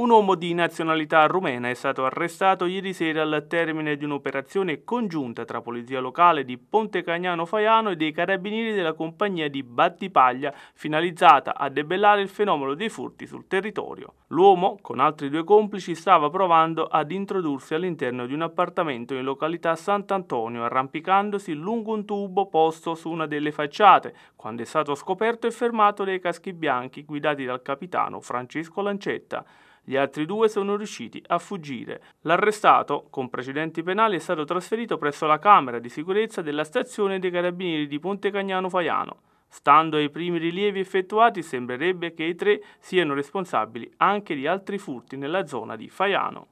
Un uomo di nazionalità rumena è stato arrestato ieri sera al termine di un'operazione congiunta tra Polizia Locale di Ponte Cagnano Faiano e dei carabinieri della compagnia di Battipaglia, finalizzata a debellare il fenomeno dei furti sul territorio. L'uomo, con altri due complici, stava provando ad introdursi all'interno di un appartamento in località Sant'Antonio, arrampicandosi lungo un tubo posto su una delle facciate, quando è stato scoperto e fermato dai caschi bianchi guidati dal capitano Francesco Lancetta. Gli altri due sono riusciti a fuggire. L'arrestato, con precedenti penali, è stato trasferito presso la Camera di sicurezza della stazione dei Carabinieri di Ponte Cagnano Faiano. Stando ai primi rilievi effettuati, sembrerebbe che i tre siano responsabili anche di altri furti nella zona di Faiano.